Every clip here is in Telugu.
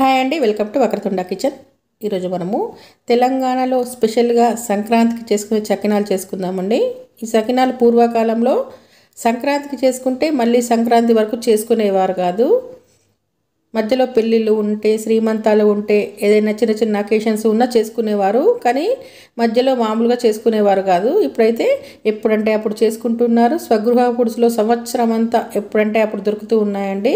హాయ్ అండి వెల్కమ్ టు వక్రతుండ కిచెన్ ఈరోజు మనము తెలంగాణలో స్పెషల్గా సంక్రాంతికి చేసుకునే చకినాలు చేసుకుందామండి ఈ చకినాలు పూర్వకాలంలో సంక్రాంతికి చేసుకుంటే మళ్ళీ సంక్రాంతి వరకు చేసుకునేవారు కాదు మధ్యలో పెళ్ళిళ్ళు ఉంటే శ్రీమంతాలు ఉంటే ఏదైనా చిన్న చిన్న అకేషన్స్ ఉన్నా చేసుకునేవారు కానీ మధ్యలో మామూలుగా చేసుకునేవారు కాదు ఇప్పుడైతే ఎప్పుడంటే అప్పుడు చేసుకుంటున్నారు స్వగృహ పుడుసులో సంవత్సరం అంతా ఎప్పుడంటే అప్పుడు దొరుకుతూ ఉన్నాయండి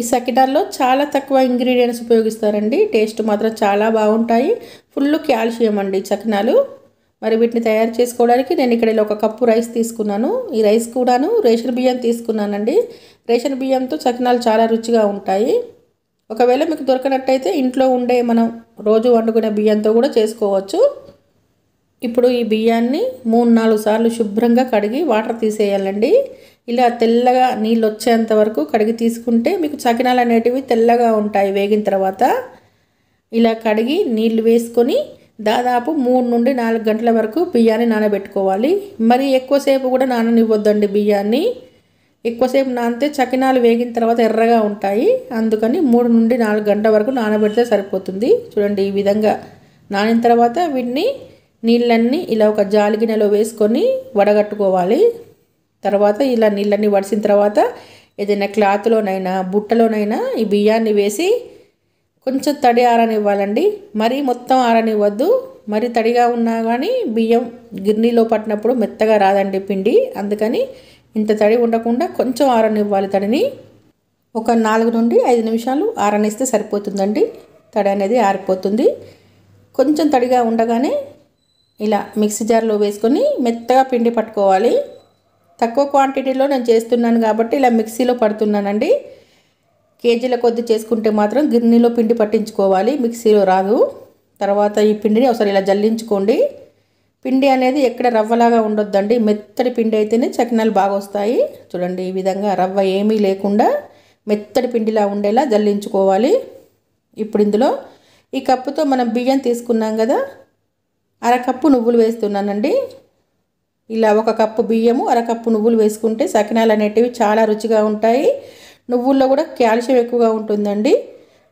ఈ సకిటాల్లో చాలా తక్కువ ఇంగ్రీడియంట్స్ ఉపయోగిస్తారండి టేస్ట్ మాత్రం చాలా బాగుంటాయి ఫుల్ క్యాల్షియం అండి చకినాలు మరి వీటిని తయారు చేసుకోవడానికి నేను ఇక్కడ ఒక కప్పు రైస్ తీసుకున్నాను ఈ రైస్ కూడాను రేషన్ బియ్యం తీసుకున్నానండి రేషన్ బియ్యంతో చకినాలు చాలా రుచిగా ఉంటాయి ఒకవేళ మీకు దొరకనట్టయితే ఇంట్లో ఉండే మనం రోజు వండుకునే బియ్యంతో కూడా చేసుకోవచ్చు ఇప్పుడు ఈ బియ్యాన్ని మూడు నాలుగు సార్లు శుభ్రంగా కడిగి వాటర్ తీసేయాలండి ఇలా తెల్లగా నీళ్ళు వచ్చేంత వరకు కడిగి తీసుకుంటే మీకు చకినాలు అనేటివి తెల్లగా ఉంటాయి వేగిన తర్వాత ఇలా కడిగి నీళ్లు వేసుకొని దాదాపు మూడు నుండి నాలుగు గంటల వరకు బియ్యాన్ని నానబెట్టుకోవాలి మరి ఎక్కువసేపు కూడా నాననివ్వద్దండి బియ్యాన్ని ఎక్కువసేపు నానితే చకినాలు వేగిన తర్వాత ఎర్రగా ఉంటాయి అందుకని మూడు నుండి నాలుగు గంటల వరకు నానబెడితే సరిపోతుంది చూడండి ఈ విధంగా నానిన తర్వాత వీటిని నీళ్ళన్నీ ఇలా ఒక జాలిగినెలో వేసుకొని వడగట్టుకోవాలి తర్వాత ఇలా నీళ్ళన్నీ వడిసిన తర్వాత ఏదైనా క్లాత్లోనైనా బుట్టలోనైనా ఈ బియ్యాన్ని వేసి కొంచెం తడి ఆరనివ్వాలండి మరీ మొత్తం ఆరనివ్వద్దు మరి తడిగా ఉన్నా కానీ బియ్యం గిర్నీలో పట్టినప్పుడు మెత్తగా రాదండి పిండి అందుకని ఇంత తడి ఉండకుండా కొంచెం ఆరనివ్వాలి తడిని ఒక నాలుగు నుండి ఐదు నిమిషాలు ఆరనిస్తే సరిపోతుందండి తడి అనేది ఆరిపోతుంది కొంచెం తడిగా ఉండగానే ఇలా మిక్సీ జార్లో వేసుకొని మెత్తగా పిండి పట్టుకోవాలి తక్కువ క్వాంటిటీలో నేను చేస్తున్నాను కాబట్టి ఇలా మిక్సీలో పడుతున్నానండి కేజీల కొద్ది చేసుకుంటే మాత్రం గిన్నెలో పిండి పట్టించుకోవాలి మిక్సీలో రాదు తర్వాత ఈ పిండిని ఒకసారి ఇలా జల్లించుకోండి పిండి అనేది ఎక్కడ రవ్వలాగా ఉండొద్దండి మెత్తడి పిండి అయితేనే చకినాలు బాగా వస్తాయి చూడండి ఈ విధంగా రవ్వ ఏమీ లేకుండా మెత్తడి పిండిలా ఉండేలా జల్లించుకోవాలి ఇప్పుడు ఇందులో ఈ కప్పుతో మనం బియ్యం తీసుకున్నాం కదా అరకప్పు నువ్వులు వేస్తున్నానండి ఇలా ఒక కప్పు బియ్యము అరకప్పు నువ్వులు వేసుకుంటే సకినాలు అనేటివి చాలా రుచిగా ఉంటాయి నువ్వుల్లో కూడా క్యాల్షియం ఎక్కువగా ఉంటుందండి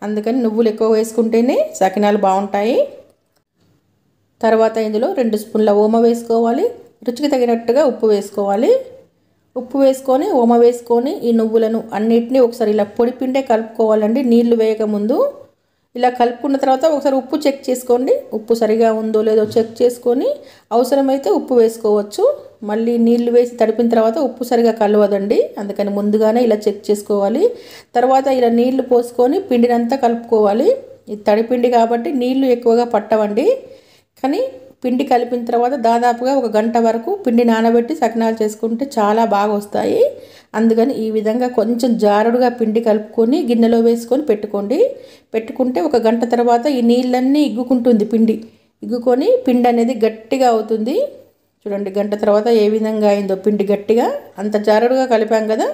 అందుకని నువ్వులు ఎక్కువ వేసుకుంటేనే సకినాలు బాగుంటాయి తర్వాత ఇందులో రెండు స్పూన్ల ఓమ వేసుకోవాలి రుచికి తగినట్టుగా ఉప్పు వేసుకోవాలి ఉప్పు వేసుకొని ఓమ వేసుకొని ఈ నువ్వులను అన్నిటినీ ఒకసారి ఇలా పొడిపిండే కలుపుకోవాలండి నీళ్లు వేయకముందు ముందు ఇలా కలుపుకున్న తర్వాత ఒకసారి ఉప్పు చెక్ చేసుకోండి ఉప్పు సరిగా ఉందో లేదో చెక్ చేసుకొని అవసరమైతే ఉప్పు వేసుకోవచ్చు మళ్ళీ నీళ్లు వేసి తడిపిన తర్వాత ఉప్పు సరిగా కలవదండి అందుకని ముందుగానే ఇలా చెక్ చేసుకోవాలి తర్వాత ఇలా నీళ్లు పోసుకొని పిండినంతా కలుపుకోవాలి ఇది తడిపిండి కాబట్టి నీళ్లు ఎక్కువగా పట్టవండి కానీ పిండి కలిపిన తర్వాత దాదాపుగా ఒక గంట వరకు పిండి నానబెట్టి సకినాలు చేసుకుంటే చాలా బాగా వస్తాయి అందుకని ఈ విధంగా కొంచెం జారుడుగా పిండి కలుపుకొని గిన్నెలో వేసుకొని పెట్టుకోండి పెట్టుకుంటే ఒక గంట తర్వాత ఈ నీళ్ళన్నీ ఇగ్గుకుంటుంది పిండి ఇగ్గుకొని పిండి అనేది గట్టిగా అవుతుంది చూడండి గంట తర్వాత ఏ విధంగా అయిందో పిండి గట్టిగా అంత జారుడుగా కలిపాం కదా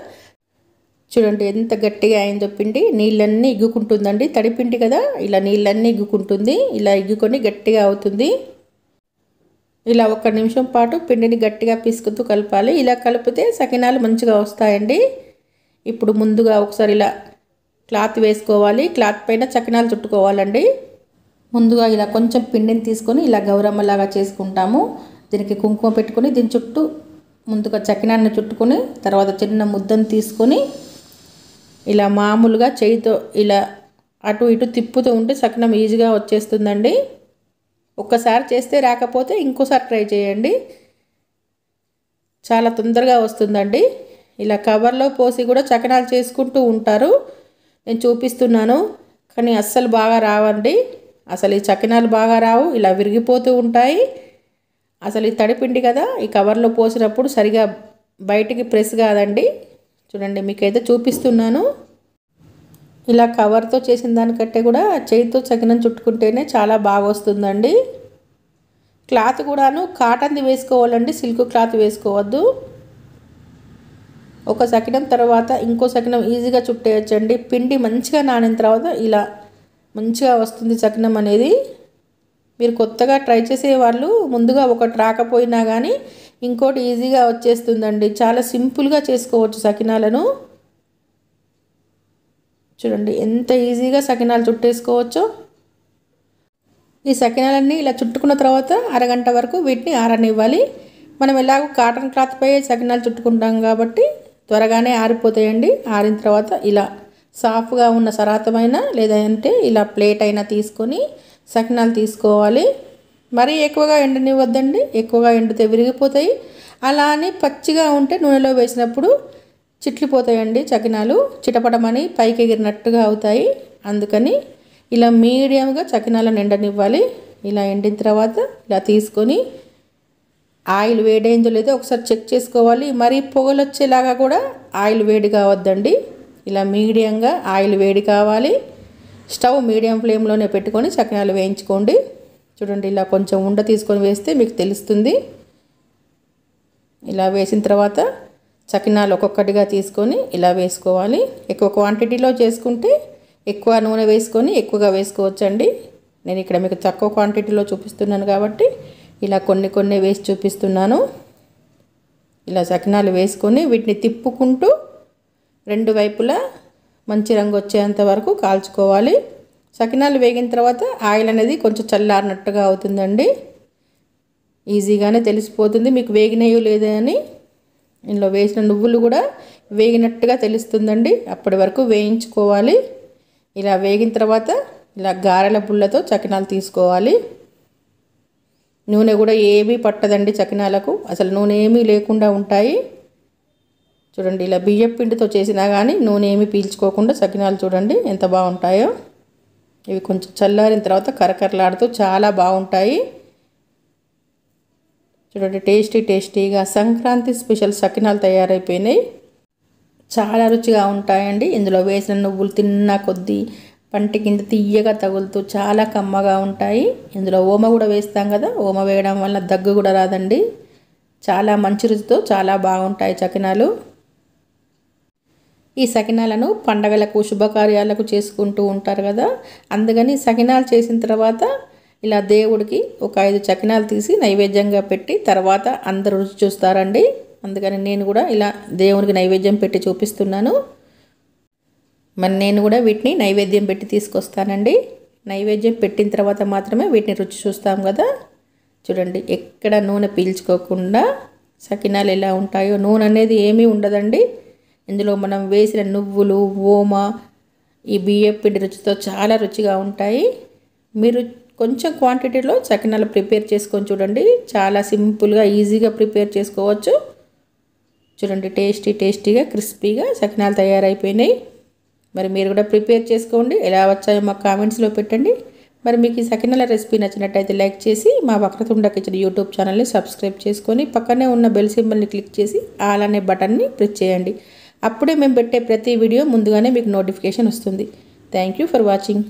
చూడండి ఎంత గట్టిగా అయిందో పిండి నీళ్ళన్నీ ఇగ్గుకుంటుందండి తడిపిండి కదా ఇలా నీళ్ళన్నీ ఇగ్గుకుంటుంది ఇలా ఇగ్గుకొని గట్టిగా అవుతుంది ఇలా ఒక నిమిషం పాటు పిండిని గట్టిగా పిసుకుతూ కలపాలి ఇలా కలిపితే సకినాలు మంచిగా వస్తాయండి ఇప్పుడు ముందుగా ఒకసారి ఇలా క్లాత్ వేసుకోవాలి క్లాత్ పైన చకినాలు చుట్టుకోవాలండి ముందుగా ఇలా కొంచెం పిండిని తీసుకొని ఇలా గౌరమ్మలాగా చేసుకుంటాము దీనికి కుంకుమ పెట్టుకొని దీని చుట్టూ ముందుగా చకినాన్ని చుట్టుకొని తర్వాత చిన్న ముద్దను తీసుకొని ఇలా మామూలుగా చేయితో ఇలా అటు ఇటు తిప్పుతూ ఉంటే సకినం ఈజీగా వచ్చేస్తుందండి ఒక్కసారి చేస్తే రాకపోతే ఇంకోసారి ట్రై చేయండి చాలా తొందరగా వస్తుందండి ఇలా కవర్లో పోసి కూడా చకనాలు చేసుకుంటూ ఉంటారు నేను చూపిస్తున్నాను కానీ అస్సలు బాగా రావండి అసలు ఈ చకినాలు బాగా రావు ఇలా విరిగిపోతూ ఉంటాయి అసలు ఈ తడిపిండి కదా ఈ కవర్లో పోసినప్పుడు సరిగా బయటికి ప్రెస్ కాదండి చూడండి మీకైతే చూపిస్తున్నాను ఇలా కవర్తో చేసిన దానికంటే కూడా చేతితో చకినం చుట్టుకుంటేనే చాలా బాగా వస్తుందండి క్లాత్ కూడాను కాటన్ది వేసుకోవాలండి సిల్క్ క్లాత్ వేసుకోవద్దు ఒక సకినం తర్వాత ఇంకో సకినం ఈజీగా చుట్టేయచ్చండి పిండి మంచిగా నానిన తర్వాత ఇలా మంచిగా వస్తుంది సకినం అనేది మీరు కొత్తగా ట్రై చేసేవాళ్ళు ముందుగా ఒకటి రాకపోయినా కానీ ఇంకోటి ఈజీగా వచ్చేస్తుందండి చాలా సింపుల్గా చేసుకోవచ్చు సకినాలను చూడండి ఎంత ఈజీగా సకినాలు చుట్టేసుకోవచ్చో ఈ సకినాలన్నీ ఇలా చుట్టుకున్న తర్వాత అరగంట వరకు వీటిని ఆరనివ్వాలి మనం ఎలాగో కాటన్ క్లాత్పై సకినాలు చుట్టుకుంటాం కాబట్టి త్వరగానే ఆరిపోతాయండి ఆరిన తర్వాత ఇలా సాఫ్గా ఉన్న సరాతమైన లేదంటే ఇలా ప్లేట్ అయినా తీసుకొని సకినాలు తీసుకోవాలి మరీ ఎక్కువగా ఎండనివ్వద్దండి ఎక్కువగా ఎండితే విరిగిపోతాయి అలా అని పచ్చిగా ఉంటే నూనెలో వేసినప్పుడు చిట్లు పోతాయండి చకినాలు చిటపటమని పైకి ఎగిరినట్టుగా అవుతాయి అందుకని ఇలా మీడియంగా చకినాలను ఎండనివ్వాలి ఇలా ఎండిన తర్వాత ఇలా తీసుకొని ఆయిల్ వేడైందో లేదో ఒకసారి చెక్ చేసుకోవాలి మరీ పొగలు వచ్చేలాగా కూడా ఆయిల్ వేడి కావద్దండి ఇలా మీడియంగా ఆయిల్ వేడి కావాలి స్టవ్ మీడియం ఫ్లేమ్లోనే పెట్టుకొని చకినాలు వేయించుకోండి చూడండి ఇలా కొంచెం ఉండ తీసుకొని వేస్తే మీకు తెలుస్తుంది ఇలా వేసిన తర్వాత చకినాలు ఒక్కొక్కటిగా తీసుకొని ఇలా వేసుకోవాలి ఎక్కువ క్వాంటిటీలో చేసుకుంటే ఎక్కువ నూనె వేసుకొని ఎక్కువగా వేసుకోవచ్చండి నేను ఇక్కడ మీకు తక్కువ క్వాంటిటీలో చూపిస్తున్నాను కాబట్టి ఇలా కొన్ని కొన్ని వేసి చూపిస్తున్నాను ఇలా చకినాలు వేసుకొని వీటిని తిప్పుకుంటూ రెండు వైపులా మంచి రంగు వచ్చేంత వరకు కాల్చుకోవాలి సకినాలు వేగిన తర్వాత ఆయిల్ అనేది కొంచెం చల్లారినట్టుగా అవుతుందండి ఈజీగానే తెలిసిపోతుంది మీకు వేగినయో లేదని ఇందులో వేసిన నువ్వులు కూడా వేగినట్టుగా తెలుస్తుందండి అప్పటి వరకు వేయించుకోవాలి ఇలా వేగిన తర్వాత ఇలా గారెల పుల్లతో చకినాలు తీసుకోవాలి నూనె కూడా ఏమీ పట్టదండి చకినాలకు అసలు నూనె ఏమీ లేకుండా ఉంటాయి చూడండి ఇలా బియ్యం పిండితో చేసినా కానీ నూనె ఏమీ పీల్చుకోకుండా సకినాలు చూడండి ఎంత బాగుంటాయో ఇవి కొంచెం చల్లారిన తర్వాత కరకరలాడుతూ చాలా బాగుంటాయి చూడండి టేస్టీ టేస్టీగా సంక్రాంతి స్పెషల్ సకినాలు తయారైపోయినాయి చాలా రుచిగా ఉంటాయండి ఇందులో వేసిన నువ్వులు తిన్న కొద్దీ పంటి కింద తీయగా తగులుతూ చాలా కమ్మగా ఉంటాయి ఇందులో ఓమ కూడా వేస్తాం కదా ఓమ వేయడం వల్ల దగ్గు కూడా రాదండి చాలా మంచి రుచితో చాలా బాగుంటాయి చకినాలు ఈ సకినాలను పండగలకు శుభకార్యాలకు చేసుకుంటూ ఉంటారు కదా అందుకని సకినాలు చేసిన తర్వాత ఇలా దేవుడికి ఒక ఐదు చకినాలు తీసి నైవేద్యంగా పెట్టి తర్వాత అందరు రుచి చూస్తారండి అందుకని నేను కూడా ఇలా దేవునికి నైవేద్యం పెట్టి చూపిస్తున్నాను మరి నేను కూడా వీటిని నైవేద్యం పెట్టి తీసుకొస్తానండి నైవేద్యం పెట్టిన తర్వాత మాత్రమే వీటిని రుచి చూస్తాం కదా చూడండి ఎక్కడ నూనె పీల్చుకోకుండా సకినాలు ఎలా ఉంటాయో నూనె అనేది ఏమీ ఉండదండి ఇందులో మనం వేసిన నువ్వులు ఓమ ఈ బియ్యం పిండి రుచితో చాలా రుచిగా ఉంటాయి మీరు కొంచెం క్వాంటిటీలో చకినాలు ప్రిపేర్ చేసుకొని చూడండి చాలా సింపుల్గా ఈజీగా ప్రిపేర్ చేసుకోవచ్చు చూడండి టేస్టీ టేస్టీగా క్రిస్పీగా చకినాలు తయారైపోయినాయి మరి మీరు కూడా ప్రిపేర్ చేసుకోండి ఎలా వచ్చాయో మా కామెంట్స్లో పెట్టండి మరి మీకు ఈ సకినాల రెసిపీ నచ్చినట్టయితే లైక్ చేసి మా వక్రతుండ కిచెన్ యూట్యూబ్ ఛానల్ని సబ్స్క్రైబ్ చేసుకొని పక్కనే ఉన్న బెల్ సింబల్ని క్లిక్ చేసి ఆల్ అనే బటన్ని ప్రెస్ చేయండి అప్పుడే మేము పెట్టే ప్రతి వీడియో ముందుగానే మీకు నోటిఫికేషన్ వస్తుంది థ్యాంక్ ఫర్ వాచింగ్